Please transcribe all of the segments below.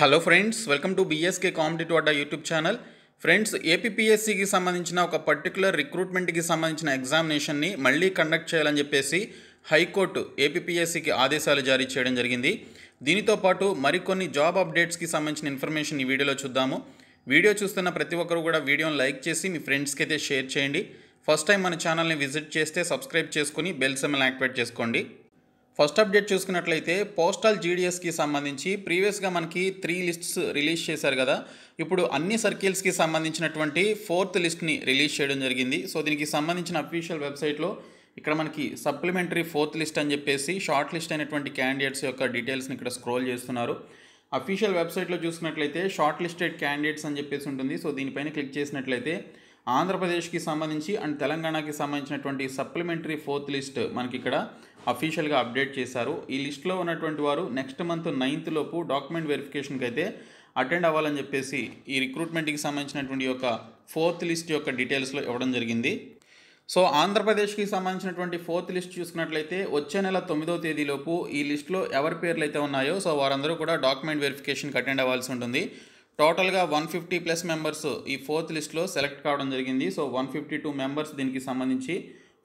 hello friends welcome to BSK competitive Adda YouTube channel friends ఏపీఎస్సికి సంబంధించిన ఒక పర్టికులర్ రిక్రూట్మెంట్కి సంబంధించిన ఎగ్జామినేషన్ని మళ్ళీ కండక్ట్ చేయాలని చెప్పేసి హైకోర్టు ఏపీఎస్సికి ఆదేశాలు జారీ చేయడం జరిగింది దీనితో పాటు మరికొన్ని జాబ్ అప్డేట్స్కి సంబంధించిన ఇన్ఫర్మేషన్ ఈ వీడియోలో చూద్దాము వీడియో చూస్తున్న ప్రతి ఒక్కరు కూడా వీడియోని లైక్ చేసి మీ ఫ్రెండ్స్కి అయితే షేర్ చేయండి ఫస్ట్ టైం మన ఛానల్ని విజిట్ చేస్తే సబ్స్క్రైబ్ చేసుకుని బెల్ సెమ్మెల్ యాక్టివేట్ చేసుకోండి ఫస్ట్ అప్డేట్ చూసుకున్నట్లయితే పోస్టల్ జీడిఎస్కి సంబంధించి ప్రీవియస్గా మనకి త్రీ లిస్ట్స్ రిలీజ్ చేశారు కదా ఇప్పుడు అన్ని సర్కిల్స్కి సంబంధించినటువంటి ఫోర్త్ లిస్ట్ని రిలీజ్ చేయడం జరిగింది సో దీనికి సంబంధించిన అఫీషియల్ వెబ్సైట్లో ఇక్కడ మనకి సప్లిమెంటరీ ఫోర్త్ లిస్ట్ అని చెప్పేసి షార్ట్ లిస్ట్ అయినటువంటి క్యాండిడేట్స్ యొక్క డీటెయిల్స్ని ఇక్కడ స్క్రోల్ చేస్తున్నారు అఫీషియల్ వెబ్సైట్లో చూసినట్లయితే షార్ట్ లిస్టెడ్ క్యాండిడేట్స్ అని చెప్పేసి ఉంటుంది సో దీనిపైన క్లిక్ చేసినట్లయితే ఆంధ్రప్రదేశ్కి సంబంధించి అండ్ తెలంగాణకి సంబంధించినటువంటి సప్లిమెంటరీ ఫోర్త్ లిస్ట్ మనకి ఇక్కడ అఫీషియల్గా అప్డేట్ చేశారు ఈ లిస్ట్లో ఉన్నటువంటి వారు నెక్స్ట్ మంత్ నైన్త్ లోపు డాక్యుమెంట్ వెరిఫికేషన్కి అయితే అటెండ్ అవ్వాలని చెప్పేసి ఈ రిక్రూట్మెంట్కి సంబంధించినటువంటి యొక్క ఫోర్త్ లిస్ట్ యొక్క డీటెయిల్స్లో ఇవ్వడం జరిగింది సో ఆంధ్రప్రదేశ్కి సంబంధించినటువంటి ఫోర్త్ లిస్ట్ చూసుకున్నట్లయితే వచ్చే నెల తొమ్మిదవ తేదీలోపు ఈ లిస్టులో ఎవరి పేర్లు అయితే ఉన్నాయో సో వారందరూ కూడా డాక్యుమెంట్ వెరిఫికేషన్కి అటెండ్ అవ్వాల్సి ఉంటుంది టోటల్గా వన్ ఫిఫ్టీ ప్లస్ మెంబర్స్ ఈ ఫోర్త్ లిస్ట్లో సెలెక్ట్ కావడం జరిగింది so one fifty two members దీనికి సంబంధించి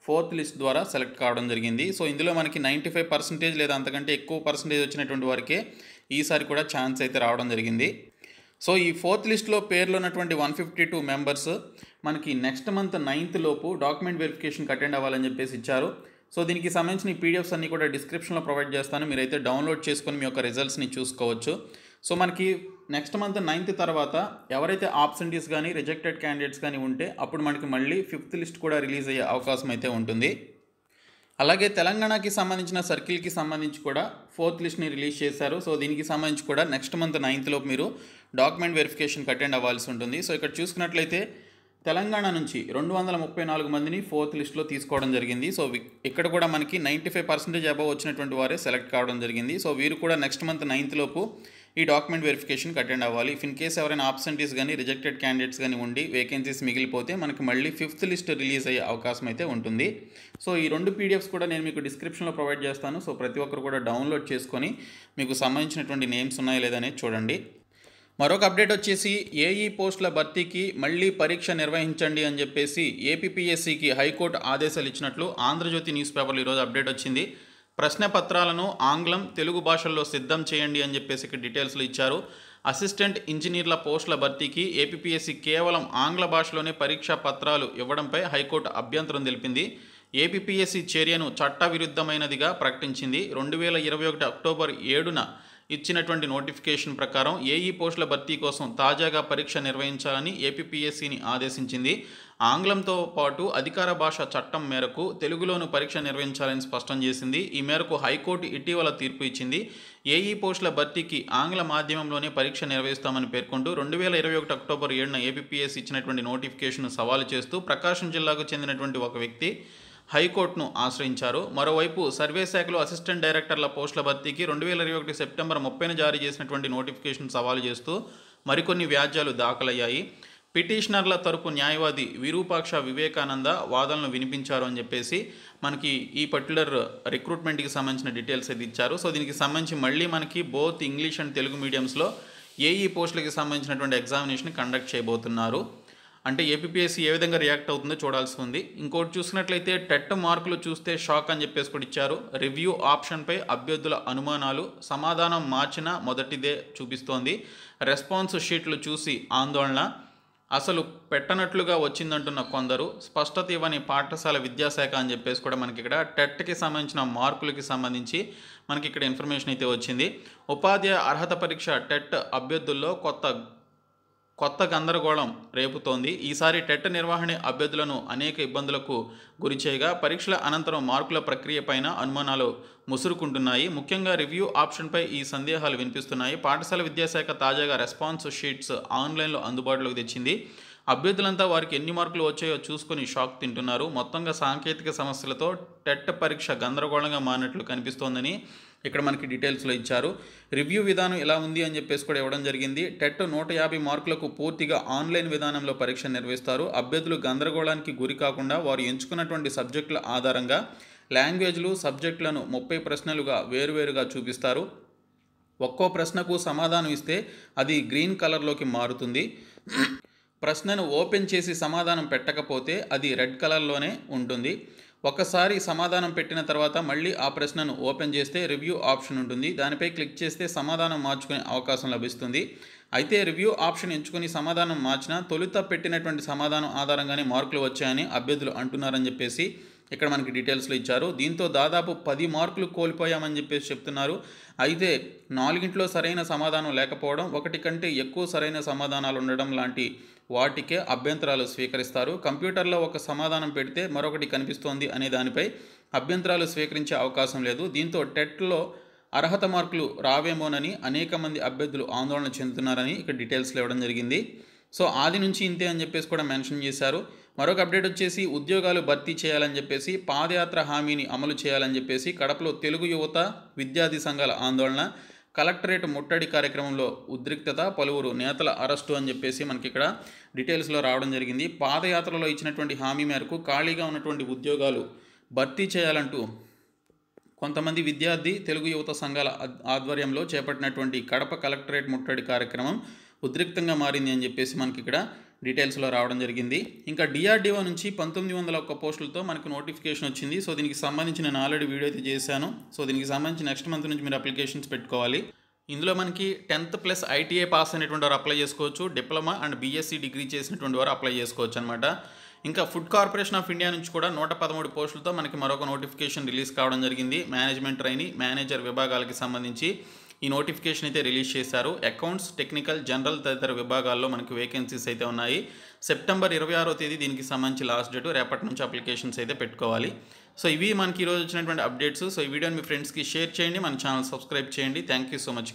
ఫోర్త్ లిస్ట్ ద్వారా సెలెక్ట్ కావడం జరిగింది సో ఇందులో మనకి నైంటీ ఫైవ్ పర్సెంటేజ్ లేదా అంతకంటే ఎక్కువ పర్సెంటేజ్ వచ్చినటువంటి వారికి ఈసారి కూడా ఛాన్స్ అయితే రావడం జరిగింది సో ఈ ఫోర్త్ లిస్ట్లో పేర్లు ఉన్నటువంటి వన్ ఫిఫ్టీ టూ మెంబర్స్ మనకి నెక్స్ట్ మంత్ నైన్త్ లోపు డాక్యుమెంట్ వెరిఫికేషన్కి అటెండ్ అవ్వాలని చెప్పేసి ఇచ్చారు సో దీనికి సంబంధించిన పీడిఎఫ్స్ అన్నీ కూడా డిస్క్రిప్షన్లో ప్రొవైడ్ చేస్తాను మీరైతే డౌన్లోడ్ చేసుకొని మీ యొక్క రిజల్ట్స్ని చూసుకోవచ్చు సో మనకి నెక్స్ట్ మంత్ నైన్త్ తర్వాత ఎవరైతే ఆబ్సెంటీస్ కానీ రిజెక్టెడ్ క్యాండిడేట్స్ కానీ ఉంటే అప్పుడు మనకి మళ్ళీ ఫిఫ్త్ లిస్ట్ కూడా రిలీజ్ అయ్యే అవకాశం అయితే ఉంటుంది అలాగే తెలంగాణకి సంబంధించిన సర్కిల్కి సంబంధించి కూడా ఫోర్త్ లిస్ట్ని రిలీజ్ చేశారు సో దీనికి సంబంధించి కూడా నెక్స్ట్ మంత్ నైన్త్లో మీరు డాక్యుమెంట్ వెరిఫికేషన్కి అటెండ్ అవ్వాల్సి ఉంటుంది సో ఇక్కడ చూసుకున్నట్లయితే తెలంగాణ నుంచి రెండు వందల ముప్పై నాలుగు మందిని ఫోర్త్ లిస్ట్లో తీసుకోవడం జరిగింది సో ఇక్కడ కూడా మనకి నైంటీ ఫైవ్ పర్సెంటేజ్ అబవ్ వచ్చినటువంటి వారే సెలెక్ట్ కావడం జరిగింది సో వీరు కూడా నెక్స్ట్ మంత్ నైన్త్ లోపు ఈ డాక్యుమెంట్ వెరిఫికేషన్కి అటెండ్ అవ్వాలి ఇఫ్ ఇన్ కేస్ ఎవరైనా ఆబ్సెంటీస్ కానీ రిజెక్టెడ్ క్యాండిడేట్స్ కానీ ఉండి వేకెన్సీస్ మిగిలిపోతే మనకి మళ్ళీ ఫిఫ్త్ లిస్ట్ రిలీజ్ అయ్యే అవకాశం అయితే ఉంటుంది సో ఈ రెండు పీడిఎఫ్స్ కూడా నేను మీకు డిస్క్రిప్షన్లో ప్రొవైడ్ చేస్తాను సో ప్రతి ఒక్కరు కూడా డౌన్లోడ్ చేసుకొని మీకు సంబంధించినటువంటి నేమ్స్ ఉన్నాయా లేదనేది చూడండి మరొక అప్డేట్ వచ్చేసి ఏఈ పోస్టుల భర్తీకి మళ్ళీ పరీక్ష నిర్వహించండి అని చెప్పేసి ఏపీఎస్సికి హైకోర్టు ఆదేశాలు ఇచ్చినట్లు ఆంధ్రజ్యోతి న్యూస్ పేపర్లో ఈరోజు అప్డేట్ వచ్చింది ప్రశ్న పత్రాలను ఆంగ్లం తెలుగు భాషల్లో సిద్ధం చేయండి అని చెప్పేసి డీటెయిల్స్లో ఇచ్చారు అసిస్టెంట్ ఇంజనీర్ల పోస్టుల భర్తీకి ఏపీఎస్సి కేవలం ఆంగ్ల భాషలోనే పరీక్షా పత్రాలు ఇవ్వడంపై హైకోర్టు అభ్యంతరం తెలిపింది ఏపీఎస్సి చర్యను చట్టవిరుద్ధమైనదిగా ప్రకటించింది రెండు వేల ఇరవై ఒకటి అక్టోబర్ ఏడున ఇచ్చినటువంటి నోటిఫికేషన్ ప్రకారం ఏఈ పోస్టుల భర్తీ కోసం తాజాగా పరీక్ష నిర్వహించాలని ఏపీపీఎస్సీని ఆదేశించింది ఆంగ్లంతో పాటు అధికార భాష చట్టం మేరకు తెలుగులోను పరీక్ష నిర్వహించాలని స్పష్టం చేసింది ఈ మేరకు హైకోర్టు ఇటీవల తీర్పు ఇచ్చింది ఏఈ పోస్టుల భర్తీకి ఆంగ్ల మాధ్యమంలోనే పరీక్ష నిర్వహిస్తామని పేర్కొంటూ రెండు వేల ఇరవై ఒకటి అక్టోబర్ ఏడున ఏపీఎస్ ఇచ్చినటువంటి నోటిఫికేషన్ సవాలు చేస్తూ ప్రకాశం జిల్లాకు చెందినటువంటి ఒక వ్యక్తి హైకోర్టును ఆశ్రయించారు మరోవైపు సర్వే శాఖలో అసిస్టెంట్ డైరెక్టర్ల పోస్టుల భర్తీకి రెండు వేల ఇరవై ఒకటి సెప్టెంబర్ ముప్పైన జారీ చేసినటువంటి నోటిఫికేషన్ సవాలు చేస్తూ మరికొన్ని వ్యాజ్యాలు దాఖలయ్యాయి పిటిషనర్ల తరపు న్యాయవాది విరూపాక్ష వివేకానంద వాదనలు వినిపించారు అని చెప్పేసి మనకి ఈ పర్టికులర్ రిక్రూట్మెంట్కి సంబంధించిన డీటెయిల్స్ అయితే ఇచ్చారు సో దీనికి సంబంధించి మళ్ళీ మనకి బోత్ ఇంగ్లీష్ అండ్ తెలుగు మీడియంస్లో ఏఈ పోస్టులకి సంబంధించినటువంటి ఎగ్జామినేషన్ కండక్ట్ చేయబోతున్నారు అంటే ఏపీఎస్సీ ఏ విధంగా రియాక్ట్ అవుతుందో చూడాల్సి ఉంది ఇంకోటి చూసినట్లయితే టెట్ మార్కులు చూస్తే షాక్ అని చెప్పేసి కూడా ఇచ్చారు రివ్యూ ఆప్షన్పై అభ్యర్థుల అనుమానాలు సమాధానం మార్చిన మొదటిదే చూపిస్తోంది రెస్పాన్స్ షీట్లు చూసి ఆందోళన అసలు పెట్టనట్లుగా వచ్చిందంటున్న కొందరు స్పష్టత ఇవ్వని పాఠశాల విద్యాశాఖ అని చెప్పేసి కూడా మనకి ఇక్కడ టెట్కి సంబంధించిన మార్కులకి సంబంధించి మనకి ఇక్కడ ఇన్ఫర్మేషన్ అయితే వచ్చింది ఉపాధ్యాయ అర్హత పరీక్ష టెట్ అభ్యర్థుల్లో కొత్త కొత్త గందరగోళం రేపుతోంది ఈసారి టెట్ నిర్వహణ అభ్యర్థులను అనేక ఇబ్బందులకు చేయగా పరీక్షల అనంతరం మార్కుల ప్రక్రియపైన అనుమానాలు ముసురుకుంటున్నాయి ముఖ్యంగా రివ్యూ ఆప్షన్పై ఈ సందేహాలు వినిపిస్తున్నాయి పాఠశాల విద్యాశాఖ తాజాగా రెస్పాన్స్ షీట్స్ ఆన్లైన్లో అందుబాటులోకి తెచ్చింది అభ్యర్థులంతా వారికి ఎన్ని మార్కులు వచ్చాయో చూసుకుని షాక్ తింటున్నారు మొత్తంగా సాంకేతిక సమస్యలతో టెట్ పరీక్ష గందరగోళంగా మారినట్లు కనిపిస్తోందని ఇక్కడ మనకి డీటెయిల్స్లో ఇచ్చారు రివ్యూ విధానం ఎలా ఉంది అని చెప్పేసి కూడా ఇవ్వడం జరిగింది టెట్ నూట యాభై మార్కులకు పూర్తిగా ఆన్లైన్ విధానంలో పరీక్ష నిర్వహిస్తారు అభ్యర్థులు గందరగోళానికి గురి కాకుండా వారు ఎంచుకున్నటువంటి సబ్జెక్టుల ఆధారంగా లాంగ్వేజ్లు సబ్జెక్టులను ముప్పై ప్రశ్నలుగా వేరువేరుగా చూపిస్తారు ఒక్కో ప్రశ్నకు సమాధానం ఇస్తే అది గ్రీన్ కలర్లోకి మారుతుంది ప్రశ్నను ఓపెన్ చేసి సమాధానం పెట్టకపోతే అది రెడ్ కలర్లోనే ఉంటుంది ఒకసారి సమాధానం పెట్టిన తర్వాత మళ్ళీ ఆ ప్రశ్నను ఓపెన్ చేస్తే రివ్యూ ఆప్షన్ ఉంటుంది దానిపై క్లిక్ చేస్తే సమాధానం మార్చుకునే అవకాశం లభిస్తుంది అయితే రివ్యూ ఆప్షన్ ఎంచుకుని సమాధానం మార్చినా తొలుత పెట్టినటువంటి సమాధానం ఆధారంగానే మార్కులు వచ్చాయని అభ్యర్థులు అంటున్నారని చెప్పేసి ఇక్కడ మనకి డీటెయిల్స్లో ఇచ్చారు దీంతో దాదాపు పది మార్కులు కోల్పోయామని చెప్పేసి చెప్తున్నారు అయితే నాలుగింట్లో సరైన సమాధానం లేకపోవడం ఒకటి కంటే ఎక్కువ సరైన సమాధానాలు ఉండడం లాంటి వాటికే అభ్యంతరాలు స్వీకరిస్తారు కంప్యూటర్లో ఒక సమాధానం పెడితే మరొకటి కనిపిస్తోంది అనే దానిపై అభ్యంతరాలు స్వీకరించే అవకాశం లేదు దీంతో టెట్లో అర్హత మార్కులు రావేమోనని అనేక మంది అభ్యర్థులు ఆందోళన చెందుతున్నారని ఇక్కడ డీటెయిల్స్లో ఇవ్వడం జరిగింది సో ఆది నుంచి ఇంతే అని చెప్పేసి కూడా మెన్షన్ చేశారు మరొక అప్డేట్ వచ్చేసి ఉద్యోగాలు భర్తీ చేయాలని చెప్పేసి పాదయాత్ర హామీని అమలు చేయాలని చెప్పేసి కడపలో తెలుగు యువత విద్యార్థి సంఘాల ఆందోళన కలెక్టరేట్ ముట్టడి కార్యక్రమంలో ఉద్రిక్తత పలువురు నేతల అరెస్టు అని చెప్పేసి మనకి ఇక్కడ డీటెయిల్స్లో రావడం జరిగింది పాదయాత్రలో ఇచ్చినటువంటి హామీ మేరకు ఖాళీగా ఉన్నటువంటి ఉద్యోగాలు భర్తీ చేయాలంటూ కొంతమంది విద్యార్థి తెలుగు యువత సంఘాల ఆధ్వర్యంలో చేపట్టినటువంటి కడప కలెక్టరేట్ ముట్టడి కార్యక్రమం ఉద్రిక్తంగా మారింది అని చెప్పేసి మనకి ఇక్కడ డీటెయిల్స్లో రావడం జరిగింది ఇంకా డిఆర్డీఓ నుంచి పంతొమ్మిది వందల ఒక్క పోస్టులతో మనకు నోటిఫికేషన్ వచ్చింది సో దీనికి సంబంధించి నేను ఆల్రెడీ వీడియో అయితే చేశాను సో దీనికి సంబంధించి నెక్స్ట్ మంత్ నుంచి మీరు అప్లికేషన్స్ పెట్టుకోవాలి ఇందులో మనకి టెన్త్ ప్లస్ ఐటీఐ పాస్ అయినటువంటి వారు అప్లై చేసుకోవచ్చు డిప్లొమా అండ్ బీఎస్సీ డిగ్రీ చేసినటువంటి వారు అప్లై చేసుకోవచ్చు అనమాట ఇంకా ఫుడ్ కార్పొరేషన్ ఆఫ్ ఇండియా నుంచి కూడా నూట పదమూడు పోస్టులతో మనకి మరొక నోటిఫికేషన్ రిలీజ్ కావడం జరిగింది మేనేజ్మెంట్ ట్రైనీ మేనేజర్ విభాగాలకి సంబంధించి ఈ నోటిఫికేషన్ అయితే రిలీజ్ చేశారు అకౌంట్స్ టెక్నికల్ జనరల్ తదితర విభాగాల్లో మనకి వేకెన్సీస్ అయితే ఉన్నాయి సెప్టెంబర్ ఇరవై ఆరో తేదీ దీనికి సంబంధించి లాస్ట్ డేట్ రేపటి నుంచి అప్లికేషన్స్ అయితే పెట్టుకోవాలి సో ఇవి మనకి ఈరోజు వచ్చినటువంటి అప్డేట్స్ సో ఈ వీడియోని మీ ఫ్రెండ్స్కి షేర్ చేయండి మన ఛానల్ సబ్స్క్రైబ్ చేయండి థ్యాంక్ యూ సో మచ్